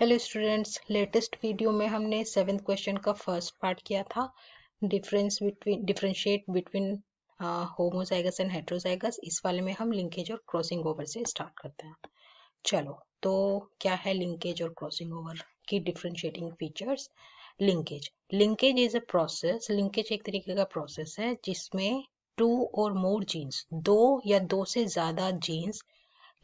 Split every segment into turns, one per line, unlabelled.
hello students latest video में हमने seventh question का फर्स्ट पार्ट किया था difference between differentiate between homozygous and heterozygous इस वाले में हम लिंकेज और क्रॉसिंग ओवर से स्टार्ट करते हैं चलो तो क्या है लिंकेज और क्रॉसिंग ओवर की differentiating features linkage linkage is a process linkage एक तरीके का प्रोसेस है जिसमें टू और मोर जीन्स दो या दो से ज़्यादा जीन्स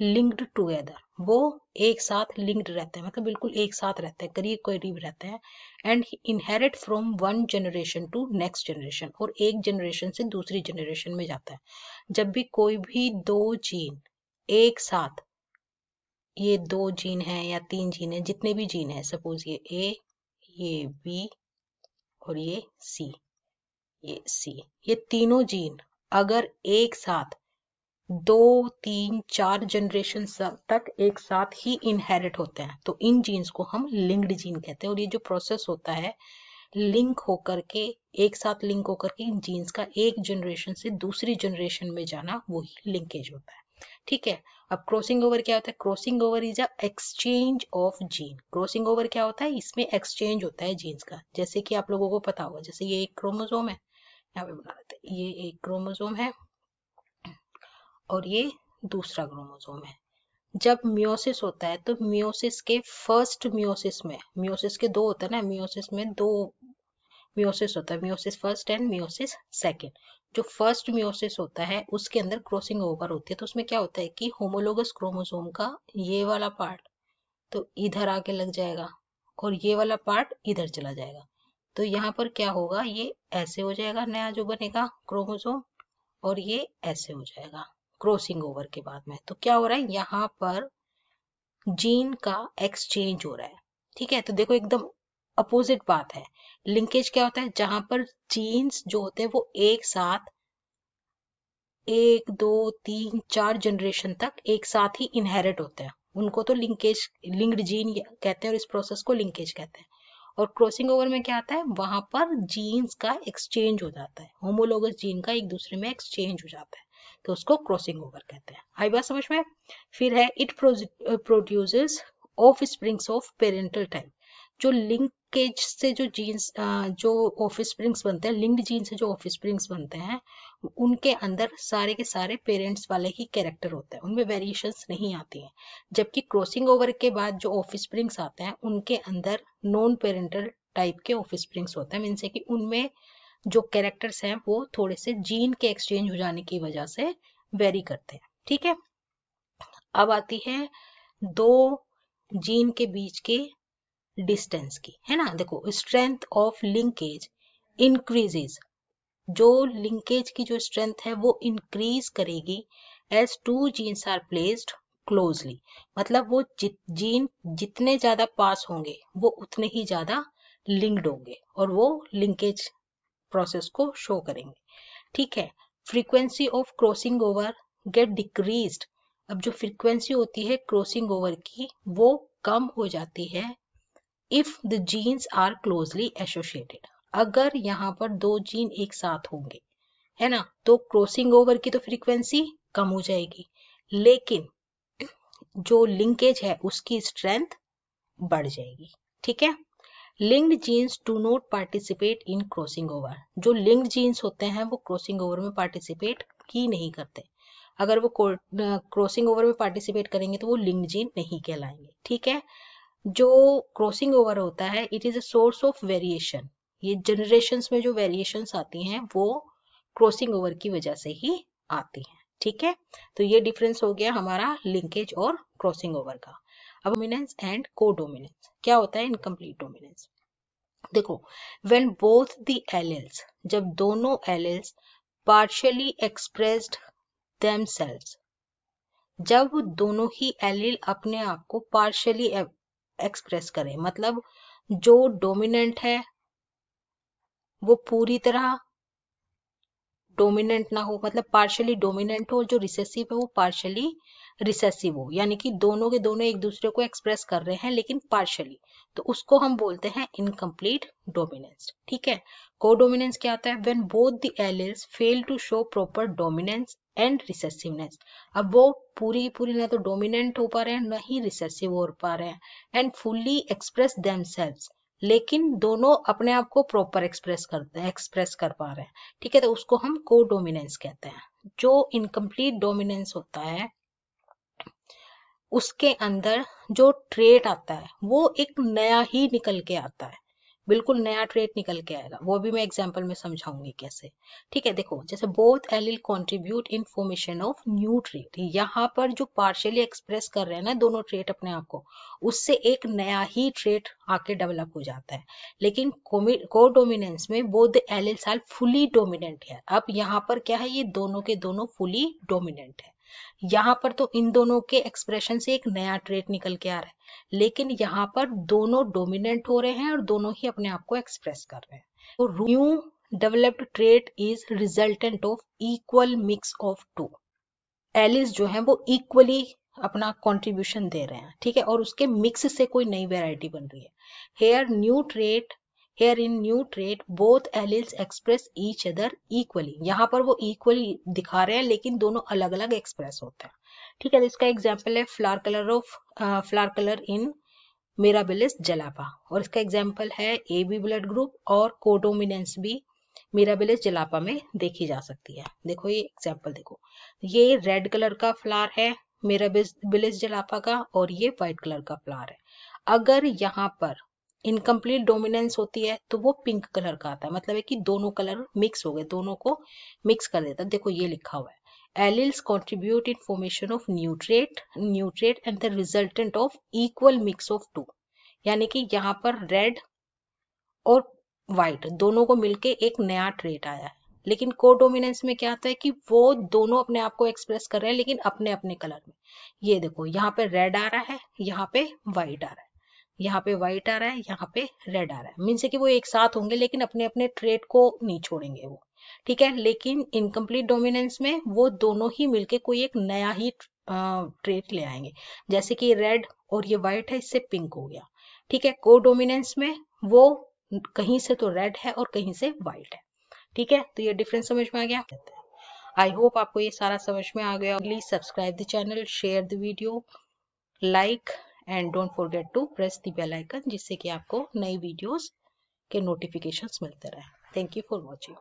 लिंक्ड टुगेदर वो एक साथ लिंक्ड रहते हैं मतलब बिल्कुल एक साथ रहते हैं करीब करीब रहते हैं and inherit from one generation to next generation और एक जनरेशन से दूसरी जनरेशन में जाता है जब भी कोई भी दो जीन एक साथ ये दो जीन है या तीन जीन है जितने भी जीन है सपोज ये ए ये बी और ये सी ये सी ये तीनों जीन अगर एक साथ दो तीन चार जनरेशन तक एक साथ ही इनहेरिट होते हैं तो इन जीन्स को हम लिंक्ड जीन कहते हैं और ये जो प्रोसेस होता है लिंक होकर के एक साथ लिंक होकर के इन जीन्स का एक जनरेशन से दूसरी जनरेशन में जाना वही लिंकेज होता है ठीक है अब क्रॉसिंग ओवर क्या होता है crossing over is a exchange of gene crossing over क्या होता है इसमें एक्सचेंज होता है जीन्स का जैसे कि आप लोगों को पता होगा जैसे ये एक क्रोमोजोम है यहाँ पे बना देते ये एक क्रोमोजोम है और ये दूसरा क्रोमोसोम है जब मियोसिस होता है तो मियोसिस के फर्स्ट मियोसिस में मियोसिस के दो होते हैं ना मियोसिस में दो मियोसिस होता है meiosis first and meiosis second जो फर्स्ट मियोसिस होता है उसके अंदर क्रॉसिंग ओवर होती है तो उसमें क्या होता है कि होमोलोगस क्रोमोसोम का ये वाला पार्ट तो इधर आके लग जाएगा और ये वाला पार्ट इधर चला जाएगा तो यहाँ पर क्या होगा ये ऐसे हो जाएगा नया जो बनेगा क्रोमोसोम और ये ऐसे हो जाएगा क्रॉसिंग ओवर के बाद में तो क्या हो रहा है यहाँ पर जीन का एक्सचेंज हो रहा है ठीक है तो देखो एकदम अपोजिट बात है लिंकेज क्या होता है जहां पर जीन्स जो होते हैं वो एक साथ एक दो तीन चार जनरेशन तक एक साथ ही इनहेरिट होते हैं उनको तो लिंकेज लिंक्ड जीन कहते हैं और इस प्रोसेस को लिंकेज कहते हैं और क्रॉसिंग ओवर में क्या आता है वहां पर जीन्स का एक्सचेंज हो जाता है होमोलोगस जीन का एक दूसरे में एक्सचेंज हो जाता है तो उसको क्रॉसिंग ओवर कहते हैं आई बात समझ में फिर है it produces offsprings of parental type जो लिंकेज से जो जीन्स जो ऑफ स्प्रिंग्स बनते हैं लिंक्ड जीन से जो ऑफ स्प्रिंग्स बनते हैं उनके अंदर सारे के सारे पेरेंट्स वाले ही कैरेक्टर होते हैं उनमें वेरिएशन नहीं आती हैं जबकि क्रॉसिंग ओवर के बाद जो ऑफ स्प्रिंग्स आते हैं उनके अंदर नॉन पेरेंटल टाइप के ऑफ स्प्रिंग्स होते हैं मीन्स है कि उनमें जो कैरेक्टर्स हैं वो थोड़े से जीन के एक्सचेंज हो जाने की वजह से वेरी करते हैं ठीक है अब आती है दो जीन के बीच के डिस्टेंस की है ना देखो स्ट्रेंथ ऑफ लिंकेज इंक्रीजेज जो लिंकेज की जो स्ट्रेंथ है वो इंक्रीज करेगी as two genes are placed closely मतलब वो जित, जीन जितने ज्यादा पास होंगे वो उतने ही ज्यादा लिंक्ड होंगे और वो लिंकेज प्रोसेस को शो करेंगे ठीक है frequency of crossing over get decrease अब जो फ्रीक्वेंसी होती है क्रॉसिंग ओवर की वो कम हो जाती है if the genes are closely associated अगर यहाँ पर दो जीन एक साथ होंगे है ना तो क्रॉसिंग ओवर की तो फ्रीक्वेंसी कम हो जाएगी लेकिन जो लिंकेज है उसकी स्ट्रेंथ बढ़ जाएगी ठीक है linked genes do not participate in crossing over जो लिंक्ड जीन्स होते हैं वो क्रॉसिंग ओवर में पार्टिसिपेट ही नहीं करते अगर वो क्रॉसिंग ओवर में पार्टिसिपेट करेंगे तो वो लिंक्ड जीन नहीं कहलाएंगे ठीक है जो क्रॉसिंग ओवर होता है it is a source of variation ये जनरेशन में जो वेरिएशन आती हैं वो क्रॉसिंग ओवर की वजह से ही आती हैं ठीक है तो ये डिफरेंस हो गया हमारा लिंकेज और क्रॉसिंग ओवर का डोमिनेंस एंड को डोमिनेंस क्या होता है इनकम्प्लीट डोमिनेंस देखो वेन बोथ द जब दोनों एलेल्स पार्शियली एक्सप्रेस्ड देमसेल्स जब दोनों ही एलिल अपने आप को पार्शियली एक्सप्रेस e- करें मतलब जो डोमिनेंट है वो पूरी तरह डोमिनेंट ना हो मतलब पार्शियली डोमिनेंट हो और जो रिसेसिव है वो पार्शियली रिसेसिव हो यानी कि दोनों के दोनों एक दूसरे को एक्सप्रेस कर रहे हैं लेकिन पार्शियली तो उसको हम बोलते हैं इनकम्प्लीट डोमिनेंस ठीक है को डोमिनेंस क्या होता है when both the alleles fail to show proper dominance and recessiveness अब वो पूरी पूरी ना तो डोमिनेंट हो पा रहे हैं ना ही रिसेसिव हो पा रहे हैं एंड फुल्ली एक्सप्रेस देम लेकिन दोनों अपने आप को प्रॉपर एक्सप्रेस करते हैं एक्सप्रेस कर पा रहे हैं ठीक है तो उसको हम को डोमिनेंस कहते हैं जो इनकम्प्लीट डोमिनेंस होता है उसके अंदर जो ट्रेट आता है वो एक नया ही निकल के आता है बिल्कुल नया ट्रेट निकल के आएगा वो भी मैं एग्जाम्पल में समझाऊंगी कैसे ठीक है देखो जैसे both allele contribute in formation of new trait यहाँ पर जो पार्शियली एक्सप्रेस कर रहे हैं ना दोनों ट्रेट अपने आप को उससे एक नया ही ट्रेट आके डेवलप हो जाता है लेकिन को डोमिनेंस में बोध एलिल साल फुली डोमिनेंट है अब यहाँ पर क्या है ये दोनों के दोनों फुली डोमिनेंट है यहाँ पर तो इन दोनों के एक्सप्रेशन से एक नया ट्रेट निकल के आ रहा है लेकिन यहाँ पर दोनों डोमिनेंट हो रहे हैं और दोनों ही अपने आप को एक्सप्रेस कर रहे हैं तो new developed trait is resultant of equal mix of two alleles जो है वो इक्वली अपना कॉन्ट्रीब्यूशन दे रहे हैं ठीक है और उसके मिक्स से कोई नई वेराइटी बन रही है here new trait here in new trait both alleles express each other equally यहाँ पर वो इक्वली दिखा रहे हैं लेकिन दोनों अलग अलग एक्सप्रेस होते हैं ठीक है तो इसका एग्जाम्पल है flower colour of flower colour in Mirabilis jalapa और इसका एग्जाम्पल है ए बी ब्लड ग्रुप और कोडोमिनेंस भी मेराबिलिस जलापा में देखी जा सकती है देखो ये एग्जाम्पल देखो ये रेड कलर का फ्लार है बिलिस जलापा का और ये व्हाइट कलर का फ्लार है अगर यहाँ पर इनकम्प्लीट डोमिनेंस होती है तो वो पिंक कलर का आता है मतलब है कि दोनों कलर मिक्स हो गए दोनों को मिक्स कर देता है देखो ये लिखा हुआ है alleles contribute in formation of new trait new trait and the resultant of equal mix of two यानी कि यहाँ पर रेड और वाइट दोनों को मिलके एक नया ट्रेट आया है लेकिन को डोमिनेंस में क्या आता है कि वो दोनों अपने आप को एक्सप्रेस कर रहे हैं लेकिन अपने अपने कलर में ये देखो यहाँ पे रेड आ रहा है यहाँ पे वाइट आ रहा है यहाँ पे व्हाइट आ रहा है यहाँ पे रेड आ रहा है मीन्स कि वो एक साथ होंगे लेकिन अपने अपने ट्रेड को नहीं छोड़ेंगे वो ठीक है लेकिन इनकम्प्लीट डोमिनेंस में वो दोनों ही मिलके कोई एक नया ही ट्रेट ले आएंगे जैसे कि रेड और ये व्हाइट है इससे पिंक हो गया ठीक है को डोमिनेंस में वो कहीं से तो रेड है और कहीं से व्हाइट है ठीक है तो ये डिफरेंस समझ में आ गया आई होप आपको ये सारा समझ में आ गया please subscribe the channel share the video like and don't forget to press the bell icon जिससे कि आपको नई वीडियोस के नोटिफिकेशंस मिलते रहे थैंक यू फॉर वॉचिंग